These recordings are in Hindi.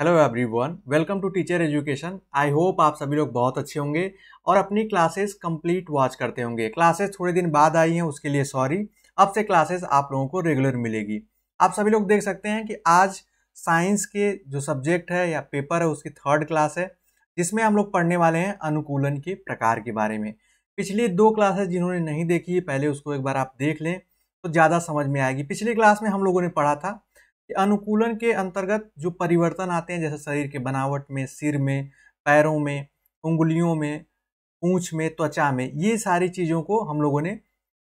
hello everyone welcome to teacher education I hope आप सभी लोग बहुत अच्छे होंगे और अपनी क्लासेस कंप्लीट वॉच करते होंगे क्लासेस थोड़े दिन बाद आई हैं उसके लिए सॉरी अब से क्लासेस आप लोगों को रेगुलर मिलेगी आप सभी लोग देख सकते हैं कि आज साइंस के जो सब्जेक्ट है या पेपर है उसकी थर्ड क्लास है जिसमें हम लोग पढ़ने वाले हैं अनुकूलन के प्रकार के बारे में पिछली दो क्लासेज जिन्होंने नहीं देखी पहले उसको एक बार आप देख लें तो ज़्यादा समझ में आएगी पिछली क्लास में हम लोगों ने पढ़ा था अनुकूलन के अंतर्गत जो परिवर्तन आते हैं जैसे शरीर के बनावट में सिर में पैरों में उंगलियों में पूँछ में त्वचा में ये सारी चीज़ों को हम लोगों ने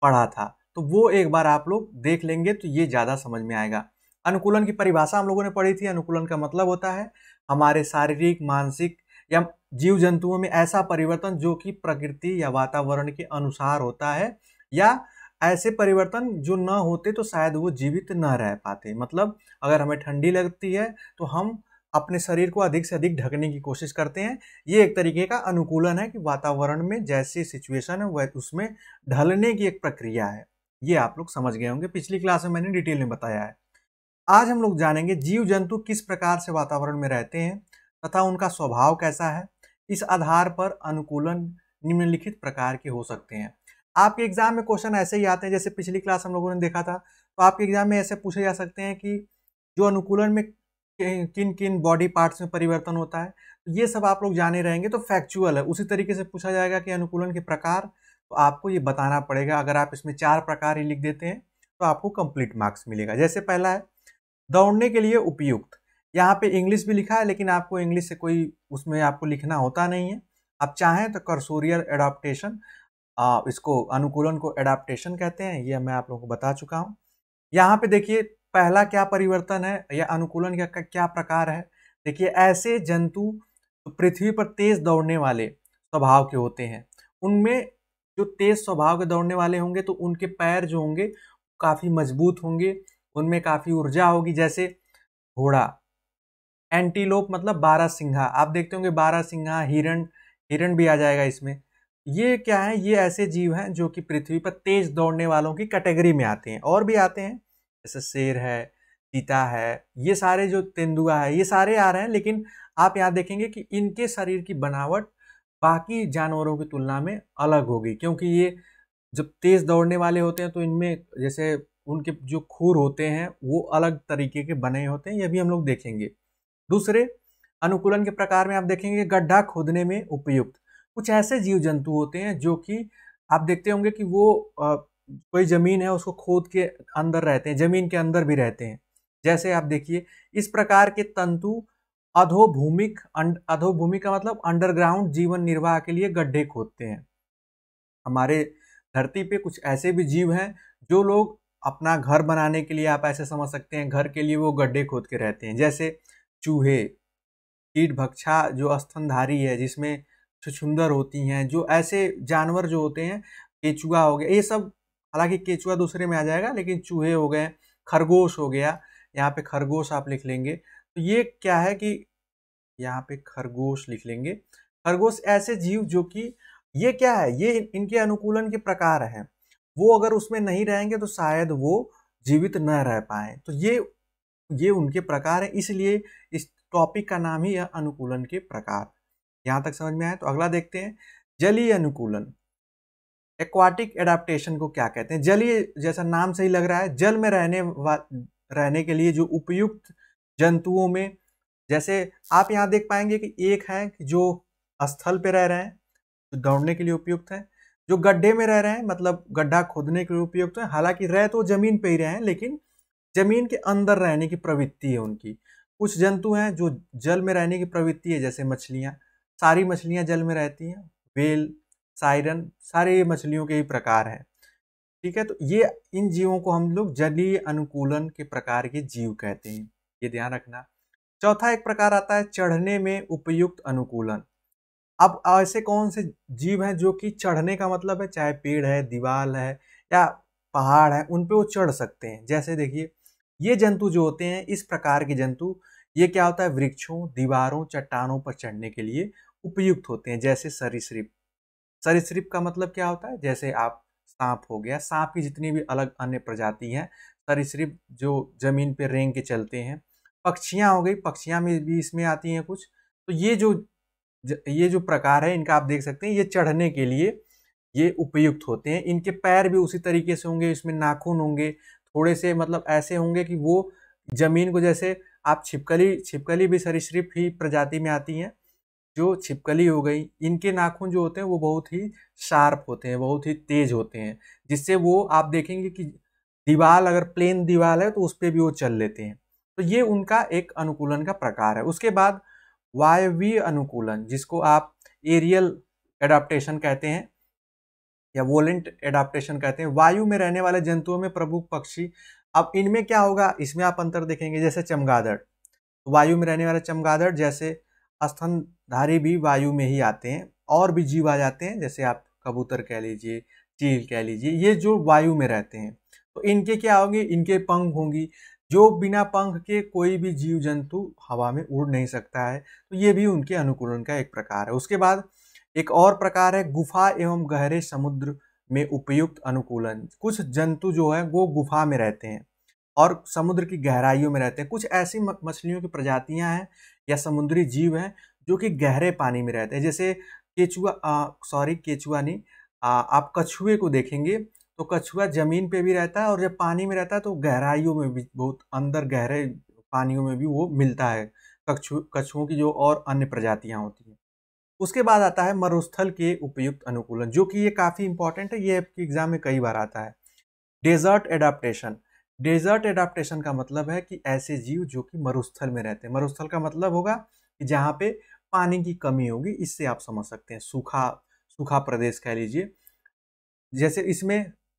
पढ़ा था तो वो एक बार आप लोग देख लेंगे तो ये ज़्यादा समझ में आएगा अनुकूलन की परिभाषा हम लोगों ने पढ़ी थी अनुकूलन का मतलब होता है हमारे शारीरिक मानसिक या जीव जंतुओं में ऐसा परिवर्तन जो कि प्रकृति या वातावरण के अनुसार होता है या ऐसे परिवर्तन जो न होते तो शायद वो जीवित न रह पाते मतलब अगर हमें ठंडी लगती है तो हम अपने शरीर को अधिक से अधिक ढकने की कोशिश करते हैं ये एक तरीके का अनुकूलन है कि वातावरण में जैसी सिचुएशन है वह उसमें ढलने की एक प्रक्रिया है ये आप लोग समझ गए होंगे पिछली क्लास में मैंने डिटेल में बताया है आज हम लोग जानेंगे जीव जंतु किस प्रकार से वातावरण में रहते हैं तथा उनका स्वभाव कैसा है इस आधार पर अनुकूलन निम्नलिखित प्रकार के हो सकते हैं आपके एग्जाम में क्वेश्चन ऐसे ही आते हैं जैसे पिछली क्लास हम लोगों ने देखा था तो आपके एग्जाम में ऐसे पूछे जा सकते हैं कि जो अनुकूलन में किन किन बॉडी पार्ट्स में परिवर्तन होता है तो ये सब आप लोग जाने रहेंगे तो फैक्चुअल है उसी तरीके से पूछा जाएगा कि अनुकूलन के प्रकार तो आपको ये बताना पड़ेगा अगर आप इसमें चार प्रकार ही लिख देते हैं तो आपको कंप्लीट मार्क्स मिलेगा जैसे पहला है दौड़ने के लिए उपयुक्त यहाँ पे इंग्लिश भी लिखा है लेकिन आपको इंग्लिश से कोई उसमें आपको लिखना होता नहीं है आप चाहें तो करसोरियल एडाप्टेशन इसको अनुकूलन को एडाप्टेशन कहते हैं ये मैं आप लोगों को बता चुका हूँ यहाँ पे देखिए पहला क्या परिवर्तन है या अनुकूलन का क्या प्रकार है देखिए ऐसे जंतु पृथ्वी पर तेज दौड़ने वाले स्वभाव के होते हैं उनमें जो तेज स्वभाव के दौड़ने वाले होंगे तो उनके पैर जो होंगे काफ़ी मजबूत होंगे उनमें काफ़ी ऊर्जा होगी जैसे घोड़ा एंटीलोप मतलब बारह सिंघा आप देखते होंगे बारह सिंघा हिरण हिरण भी आ जाएगा इसमें ये क्या है ये ऐसे जीव हैं जो कि पृथ्वी पर तेज दौड़ने वालों की कैटेगरी में आते हैं और भी आते हैं जैसे शेर है चीता है ये सारे जो तेंदुआ है ये सारे आ रहे हैं लेकिन आप यहाँ देखेंगे कि इनके शरीर की बनावट बाकी जानवरों की तुलना में अलग होगी क्योंकि ये जब तेज़ दौड़ने वाले होते हैं तो इनमें जैसे उनके जो खूर होते हैं वो अलग तरीके के बने होते हैं ये भी हम लोग देखेंगे दूसरे अनुकूलन के प्रकार में आप देखेंगे गड्ढा खोदने में उपयुक्त कुछ ऐसे जीव जंतु होते हैं जो कि आप देखते होंगे कि वो कोई ज़मीन है उसको खोद के अंदर रहते हैं ज़मीन के अंदर भी रहते हैं जैसे आप देखिए इस प्रकार के तंतु अधोभूमिक अं-, अधोभूमि का मतलब अंडरग्राउंड जीवन निर्वाह के लिए गड्ढे खोदते हैं हमारे धरती पे कुछ ऐसे भी जीव हैं जो लोग अपना घर बनाने के लिए आप ऐसे समझ सकते हैं घर के लिए वो गड्ढे खोद के रहते हैं जैसे चूहे कीट भक्षा जो स्तनधारी है जिसमें छुछुंदर होती हैं जो ऐसे जानवर जो होते हैं केचुआ हो गया ये सब हालांकि केचुआ दूसरे में आ जाएगा लेकिन चूहे हो गए खरगोश हो गया यहाँ पे खरगोश आप लिख लेंगे तो ये क्या है कि यहाँ पे खरगोश लिख लेंगे खरगोश ऐसे जीव जो कि ये क्या है ये इनके अनुकूलन के प्रकार हैं वो अगर उसमें नहीं रहेंगे तो शायद वो जीवित न रह पाए तो ये ये उनके प्रकार हैं इसलिए इस टॉपिक का नाम ही है अनुकूलन के प्रकार यहाँ तक समझ में आए तो अगला देखते हैं जलीय अनुकूलन एक्वाटिक एडाप्टेशन को क्या कहते हैं जलीय जैसा नाम सही लग रहा है जल में रहने रहने के लिए जो उपयुक्त जंतुओं में जैसे आप यहाँ देख पाएंगे कि एक है कि जो स्थल पे रह रहे हैं जो दौड़ने के लिए उपयुक्त है जो गड्ढे में रह रहे हैं मतलब गड्ढा खोदने के लिए उपयुक्त है हालांकि रह तो जमीन पे ही रहे हैं लेकिन जमीन के अंदर रहने की प्रवृत्ति है उनकी कुछ जंतु हैं जो जल में रहने की प्रवृत्ति है जैसे मछलियाँ सारी मछलियाँ जल में रहती हैं वेल साइरन सारे मछलियों के ही प्रकार हैं ठीक है तो ये इन जीवों को हम लोग जलीय अनुकूलन के प्रकार के जीव कहते हैं ये ध्यान रखना चौथा एक प्रकार आता है चढ़ने में उपयुक्त अनुकूलन अब ऐसे कौन से जीव हैं जो कि चढ़ने का मतलब है चाहे पेड़ है दीवार है या पहाड़ है उन पे वो चढ़ सकते हैं जैसे देखिए ये जंतु जो होते हैं इस प्रकार के जंतु ये क्या होता है वृक्षों दीवारों चट्टानों पर चढ़ने के लिए उपयुक्त होते हैं जैसे सरीसृप सरीसृप का मतलब क्या होता है जैसे आप सांप हो गया सांप की जितनी भी अलग अन्य प्रजाति हैं सरीसृप जो जमीन पर रेंग के चलते हैं पक्षियाँ हो गई पक्षियाँ में भी इसमें आती हैं कुछ तो ये जो ये जो प्रकार है इनका आप देख सकते हैं ये चढ़ने के लिए ये उपयुक्त होते हैं इनके पैर भी उसी तरीके से होंगे इसमें नाखून होंगे थोड़े से मतलब ऐसे होंगे कि वो जमीन को जैसे आप छिपकली छिपकली भी सरीसृप ही प्रजाति में आती हैं जो छिपकली हो गई इनके नाखून जो होते हैं वो बहुत ही शार्प होते हैं बहुत ही तेज होते हैं जिससे वो आप देखेंगे कि दीवार अगर प्लेन दीवार है तो उस पर भी वो चल लेते हैं तो ये उनका एक अनुकूलन का प्रकार है उसके बाद वायवी अनुकूलन जिसको आप एरियल एडाप्टेशन कहते हैं या वोलेंट एडाप्टेशन कहते हैं वायु में रहने वाले जंतुओं में प्रमुख पक्षी अब इनमें क्या होगा इसमें आप अंतर देखेंगे जैसे चमगादड़ वायु में रहने वाले चमगादड़ जैसे स्तनधारी भी वायु में ही आते हैं और भी जीव आ जाते हैं जैसे आप कबूतर कह लीजिए चील कह लीजिए ये जो वायु में रहते हैं तो इनके क्या होंगे इनके पंख होंगी जो बिना पंख के कोई भी जीव जंतु हवा में उड़ नहीं सकता है तो ये भी उनके अनुकूलन का एक प्रकार है उसके बाद एक और प्रकार है गुफा एवं गहरे समुद्र में उपयुक्त अनुकूलन कुछ जंतु जो है वो गुफा में रहते हैं और समुद्र की गहराइयों में रहते हैं कुछ ऐसी मछलियों की प्रजातियां हैं या समुद्री जीव हैं जो कि गहरे पानी में रहते हैं जैसे केचुआ सॉरी केचुआ नहीं आ, आप कछुए को देखेंगे तो कछुआ ज़मीन पे भी रहता है और जब पानी में रहता है तो गहराइयों में भी बहुत अंदर गहरे पानियों में भी वो मिलता है कछु कछुओं की जो और अन्य प्रजातियाँ होती हैं उसके बाद आता है मरुस्थल के उपयुक्त अनुकूलन जो कि ये काफ़ी इंपॉर्टेंट है ये आपके एग्जाम में कई बार आता है डेजर्ट एडाप्टेशन डेजर्ट एडाप्टेशन का मतलब है कि ऐसे जीव जो कि मरुस्थल में रहते हैं मरुस्थल का मतलब होगा कि जहाँ पे पानी की कमी होगी इससे आप समझ सकते हैं सूखा सूखा प्रदेश कह लीजिए जैसे इसमें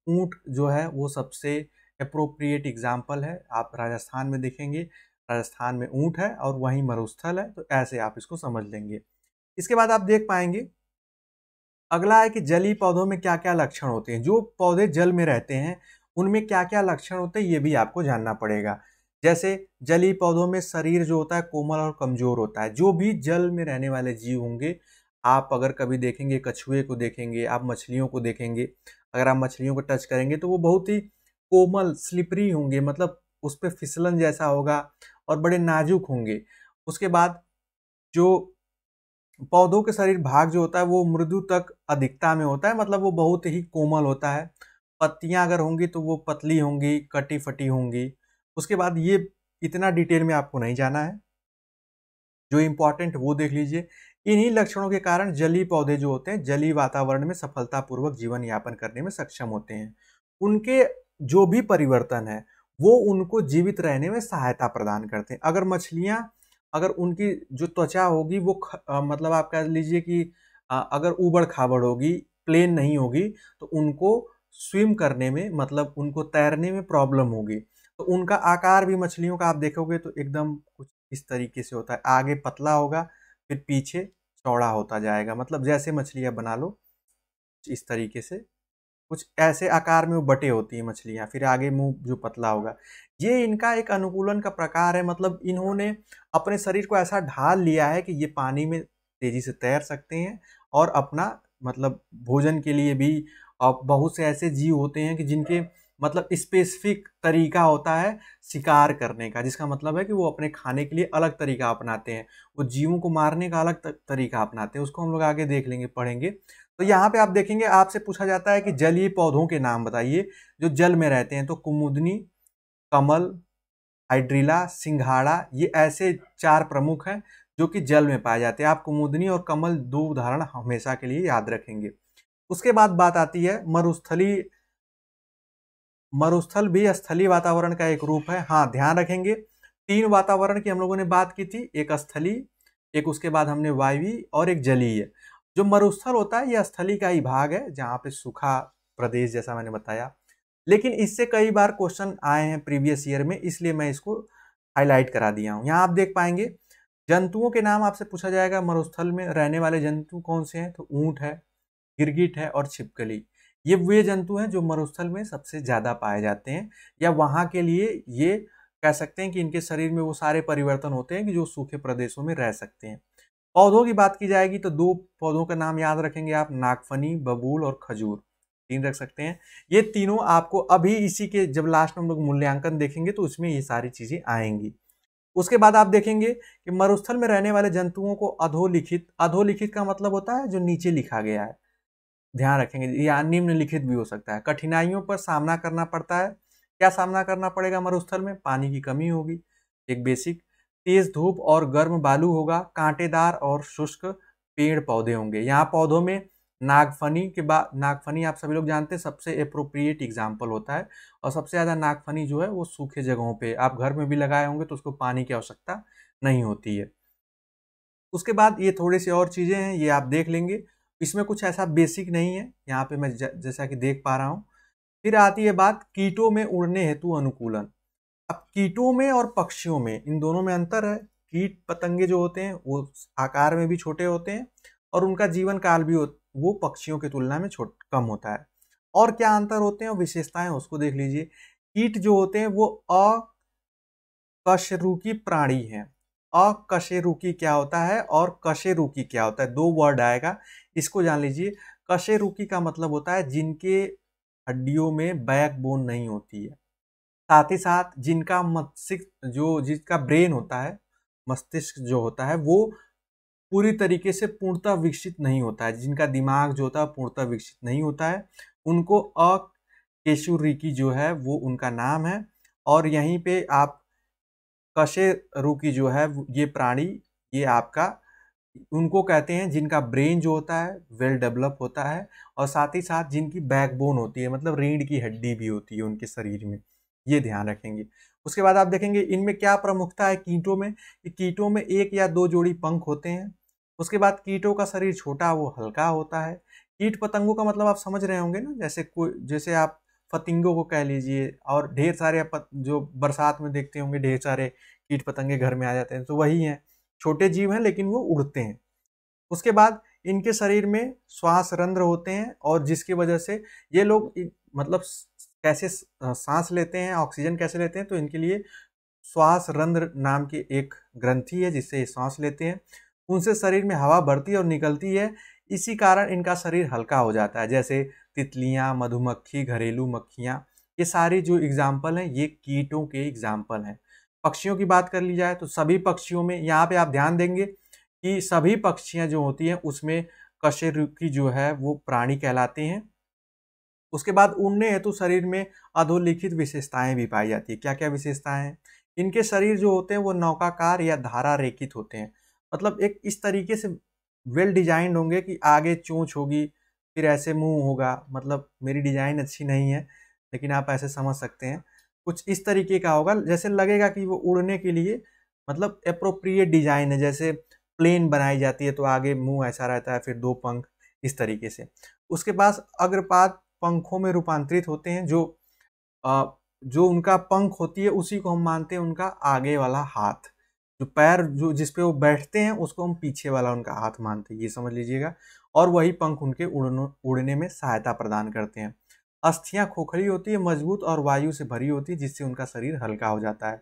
ऊँट जो है वो सबसे अप्रोप्रिएट एग्जाम्पल है आप राजस्थान में देखेंगे राजस्थान में ऊँट है और वहीं मरुस्थल है तो ऐसे आप इसको समझ लेंगे इसके बाद आप देख पाएंगे अगला है कि जलीय पौधों में क्या क्या लक्षण होते हैं जो पौधे जल में रहते हैं उनमें क्या क्या लक्षण होते हैं ये भी आपको जानना पड़ेगा जैसे जलीय पौधों में शरीर जो होता है कोमल और कमजोर होता है जो भी जल में रहने वाले जीव होंगे आप अगर कभी देखेंगे कछुए को देखेंगे आप मछलियों को देखेंगे अगर आप मछलियों को टच करेंगे तो वो बहुत ही कोमल स्लिपरी होंगे मतलब उस पर फिसलन जैसा होगा और बड़े नाजुक होंगे उसके बाद जो पौधों के शरीर भाग जो होता है वो मृदु तक अधिकता में होता है मतलब वो बहुत ही कोमल होता है पत्तियाँ अगर होंगी तो वो पतली होंगी कटी फटी होंगी उसके बाद ये इतना डिटेल में आपको नहीं जाना है जो इम्पॉर्टेंट वो देख लीजिए इन्हीं लक्षणों के कारण जली पौधे जो होते हैं जली वातावरण में सफलतापूर्वक जीवन यापन करने में सक्षम होते हैं उनके जो भी परिवर्तन है वो उनको जीवित रहने में सहायता प्रदान करते हैं अगर मछलियाँ अगर उनकी जो त्वचा होगी वो ख, आ, मतलब आप कह लीजिए कि आ, अगर ऊबड़ खाबड़ होगी प्लेन नहीं होगी तो उनको स्विम करने में मतलब उनको तैरने में प्रॉब्लम होगी तो उनका आकार भी मछलियों का आप देखोगे तो एकदम कुछ इस तरीके से होता है आगे पतला होगा फिर पीछे चौड़ा होता जाएगा मतलब जैसे मछलियाँ बना लो इस तरीके से कुछ ऐसे आकार में वो बटे होती हैं मछलियाँ फिर आगे मुंह जो पतला होगा ये इनका एक अनुकूलन का प्रकार है मतलब इन्होंने अपने शरीर को ऐसा ढाल लिया है कि ये पानी में तेज़ी से तैर सकते हैं और अपना मतलब भोजन के लिए भी और बहुत से ऐसे जीव होते हैं कि जिनके मतलब स्पेसिफिक तरीका होता है शिकार करने का जिसका मतलब है कि वो अपने खाने के लिए अलग तरीका अपनाते हैं वो जीवों को मारने का अलग तरीका अपनाते हैं उसको हम लोग आगे देख लेंगे पढ़ेंगे तो यहाँ पे आप देखेंगे आपसे पूछा जाता है कि जलीय पौधों के नाम बताइए जो जल में रहते हैं तो कुमुदनी कमल हाइड्रिला सिंघाड़ा ये ऐसे चार प्रमुख हैं जो कि जल में पाए जाते हैं आप कुमुदनी और कमल दो उदाहरण हमेशा के लिए याद रखेंगे उसके बाद बात आती है मरुस्थली मरुस्थल भी स्थली वातावरण का एक रूप है हाँ ध्यान रखेंगे तीन वातावरण की हम लोगों ने बात की थी एक स्थली एक उसके बाद हमने वायवी और एक जलीय जो मरुस्थल होता है यह स्थली का ही भाग है जहाँ पे सूखा प्रदेश जैसा मैंने बताया लेकिन इससे कई बार क्वेश्चन आए हैं प्रीवियस ईयर में इसलिए मैं इसको हाईलाइट करा दिया हूँ यहाँ आप देख पाएंगे जंतुओं के नाम आपसे पूछा जाएगा मरुस्थल में रहने वाले जंतु कौन से हैं तो ऊँट है गिरगिट है और छिपकली ये वे जंतु हैं जो मरुस्थल में सबसे ज़्यादा पाए जाते हैं या वहाँ के लिए ये कह सकते हैं कि इनके शरीर में वो सारे परिवर्तन होते हैं कि जो सूखे प्रदेशों में रह सकते हैं पौधों की बात की जाएगी तो दो पौधों का नाम याद रखेंगे आप नागफनी बबूल और खजूर तीन रख सकते हैं ये तीनों आपको अभी इसी के जब लास्ट में हम लोग मूल्यांकन देखेंगे तो उसमें ये सारी चीज़ें आएंगी उसके बाद आप देखेंगे कि मरुस्थल में रहने वाले जंतुओं को अधोलिखित अधोलिखित का मतलब होता है जो नीचे लिखा गया है ध्यान रखेंगे या निम्नलिखित भी हो सकता है कठिनाइयों पर सामना करना पड़ता है क्या सामना करना पड़ेगा मरुस्थल में पानी की कमी होगी एक बेसिक तेज धूप और गर्म बालू होगा कांटेदार और शुष्क पेड़ पौधे होंगे यहाँ पौधों में नागफनी के बाद नागफनी आप सभी लोग जानते हैं सबसे अप्रोप्रिएट एग्जाम्पल होता है और सबसे ज़्यादा नागफनी जो है वो सूखे जगहों पे आप घर में भी लगाए होंगे तो उसको पानी की आवश्यकता नहीं होती है उसके बाद ये थोड़ी सी और चीज़ें हैं ये आप देख लेंगे इसमें कुछ ऐसा बेसिक नहीं है यहाँ पे मैं जैसा कि देख पा रहा हूँ फिर आती है बात कीटों में उड़ने हेतु अनुकूलन अब कीटों में और पक्षियों में इन दोनों में अंतर है कीट पतंगे जो होते हैं वो आकार में भी छोटे होते हैं और उनका जीवन काल भी वो पक्षियों की तुलना में छोट कम होता है और क्या अंतर होते हैं और विशेषताएं उसको देख लीजिए कीट जो होते हैं वो अकशरूकी प्राणी हैं अकशेरूकी क्या होता है और कशेरुकी क्या होता है दो वर्ड आएगा इसको जान लीजिए कशेरुकी का मतलब होता है जिनके हड्डियों में बैकबोन नहीं होती है साथ ही साथ जिनका मस्तिष्क जो जिसका ब्रेन होता है मस्तिष्क जो होता है वो पूरी तरीके से पूर्णतः विकसित नहीं होता है जिनका दिमाग जो होता है पूर्णतः विकसित नहीं होता है उनको अ केशुरिकी जो है वो उनका नाम है और यहीं पे आप कशे रुकी जो है ये प्राणी ये आपका उनको कहते हैं जिनका ब्रेन जो होता है वेल डेवलप होता है और साथ ही साथ जिनकी बैकबोन होती है मतलब रीढ़ की हड्डी भी होती है उनके शरीर में ये ध्यान रखेंगे उसके बाद आप देखेंगे इनमें क्या प्रमुखता है कीटों में कि कीटों में एक या दो जोड़ी पंख होते हैं उसके बाद कीटों का शरीर छोटा वो हल्का होता है कीट पतंगों का मतलब आप समझ रहे होंगे ना जैसे कोई जैसे आप फतिंगों को कह लीजिए और ढेर सारे जो बरसात में देखते होंगे ढेर सारे कीट पतंगे घर में आ जाते हैं तो वही हैं छोटे जीव हैं लेकिन वो उड़ते हैं उसके बाद इनके शरीर में श्वास रंध्र होते हैं और जिसकी वजह से ये लोग मतलब कैसे सांस लेते हैं ऑक्सीजन कैसे लेते हैं तो इनके लिए श्वास रंध्र नाम की एक ग्रंथि है जिससे ये सांस लेते हैं उनसे शरीर में हवा बढ़ती और निकलती है इसी कारण इनका शरीर हल्का हो जाता है जैसे तितलियाँ मधुमक्खी घरेलू मक्खियाँ ये सारी जो एग्ज़ाम्पल हैं ये कीटों के एग्ज़ाम्पल हैं पक्षियों की बात कर ली जाए तो सभी पक्षियों में यहाँ पे आप ध्यान देंगे कि सभी पक्षियाँ जो होती हैं उसमें कशेरुकी जो है वो प्राणी कहलाते हैं उसके बाद उड़ने हेतु शरीर में अधोलिखित विशेषताएं भी पाई जाती है क्या क्या विशेषताएं हैं इनके शरीर जो होते हैं वो नौकाकार या धारा रेखित होते हैं मतलब एक इस तरीके से वेल डिजाइंड होंगे कि आगे चोंच होगी फिर ऐसे मुंह होगा मतलब मेरी डिज़ाइन अच्छी नहीं है लेकिन आप ऐसे समझ सकते हैं कुछ इस तरीके का होगा जैसे लगेगा कि वो उड़ने के लिए मतलब अप्रोप्रिएट डिजाइन है जैसे प्लेन बनाई जाती है तो आगे मुंह ऐसा रहता है फिर दो पंख इस तरीके से उसके पास अग्रपात पंखों में रूपांतरित होते हैं जो आ, जो उनका पंख होती है उसी को हम मानते हैं उनका आगे वाला हाथ जो पैर जो जिस पे वो बैठते हैं उसको हम पीछे वाला उनका हाथ मानते हैं ये समझ लीजिएगा और वही पंख उनके उड़ने उड़ने में सहायता प्रदान करते हैं अस्थियाँ खोखली होती है मजबूत और वायु से भरी होती है जिससे उनका शरीर हल्का हो जाता है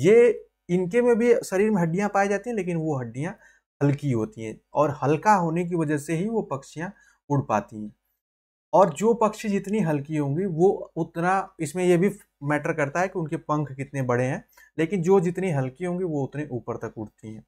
ये इनके में भी शरीर में हड्डियाँ पाई जाती हैं लेकिन वो हड्डियाँ हल्की होती हैं और हल्का होने की वजह से ही वो पक्षियाँ उड़ पाती हैं और जो पक्षी जितनी हल्की होंगी वो उतना इसमें यह भी मैटर करता है कि उनके पंख कितने बड़े हैं लेकिन जो जितनी हल्की होंगी वो उतने ऊपर तक उड़ती हैं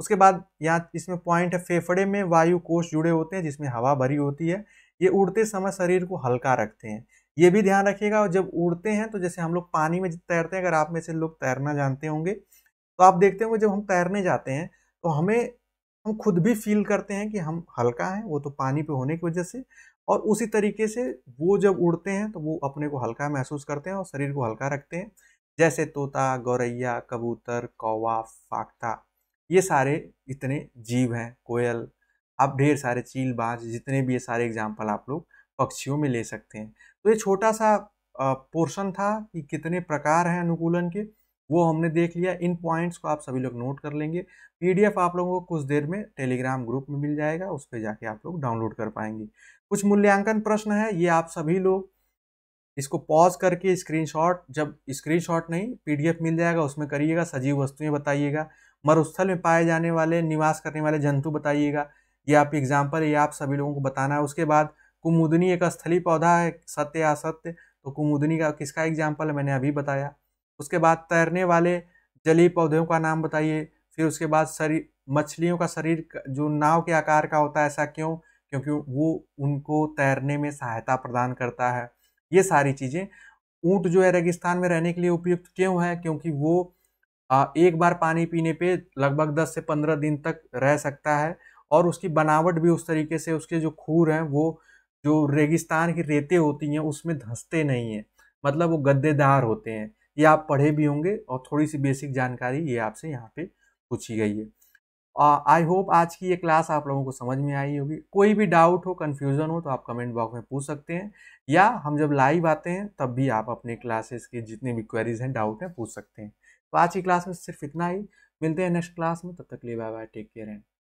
उसके बाद यहाँ इसमें पॉइंट है फेफड़े में वायु कोष जुड़े होते हैं जिसमें हवा भरी होती है ये उड़ते समय शरीर को हल्का रखते हैं ये भी ध्यान रखिएगा और जब उड़ते हैं तो जैसे हम लोग पानी में तैरते हैं अगर आप में से लोग तैरना जानते होंगे तो आप देखते होंगे जब हम तैरने जाते हैं तो हमें हम खुद भी फील करते हैं कि हम हल्का हैं वो तो पानी पे होने की वजह से और उसी तरीके से वो जब उड़ते हैं तो वो अपने को हल्का महसूस करते हैं और शरीर को हल्का रखते हैं जैसे तोता गौरैया कबूतर कौवा फाख्ता ये सारे इतने जीव हैं कोयल आप ढेर सारे चील बाज जितने भी ये सारे एग्जाम्पल आप लोग पक्षियों में ले सकते हैं तो ये छोटा सा पोर्शन था कि कितने प्रकार हैं अनुकूलन के वो हमने देख लिया इन पॉइंट्स को आप सभी लोग नोट कर लेंगे पीडीएफ आप लोगों को कुछ देर में टेलीग्राम ग्रुप में मिल जाएगा उस पर जाके आप लोग डाउनलोड कर पाएंगे कुछ मूल्यांकन प्रश्न है ये आप सभी लोग इसको पॉज करके स्क्रीनशॉट जब स्क्रीनशॉट नहीं पीडीएफ मिल जाएगा उसमें करिएगा सजीव वस्तुएं बताइएगा मरुस्थल में पाए जाने वाले निवास करने वाले जंतु बताइएगा ये आप एग्जाम्पल ये आप सभी लोगों को बताना है उसके बाद कुमुदनी एक स्थली पौधा है सत्य या सत्य तो कुमुदनी का किसका एग्जाम्पल मैंने अभी बताया उसके बाद तैरने वाले जलीय पौधों का नाम बताइए फिर उसके बाद शरीर मछलियों का शरीर जो नाव के आकार का होता है ऐसा क्यों क्योंकि वो उनको तैरने में सहायता प्रदान करता है ये सारी चीज़ें ऊँट जो है रेगिस्तान में रहने के लिए उपयुक्त क्यों है क्योंकि वो एक बार पानी पीने पे लगभग 10 से 15 दिन तक रह सकता है और उसकी बनावट भी उस तरीके से उसके जो खूर हैं वो जो रेगिस्तान की रेतें होती हैं उसमें धंसते नहीं हैं मतलब वो गद्देदार होते हैं ये आप पढ़े भी होंगे और थोड़ी सी बेसिक जानकारी ये आपसे यहाँ पे पूछी गई है आई होप आज की ये क्लास आप लोगों को समझ में आई होगी कोई भी डाउट हो कन्फ्यूज़न हो तो आप कमेंट बॉक्स में पूछ सकते हैं या हम जब लाइव आते हैं तब भी आप अपने क्लासेस के जितने भी क्वेरीज हैं डाउट हैं पूछ सकते हैं तो आज की क्लास में सिर्फ इतना ही मिलते हैं नेक्स्ट क्लास में तब तक लिए bye bye take care and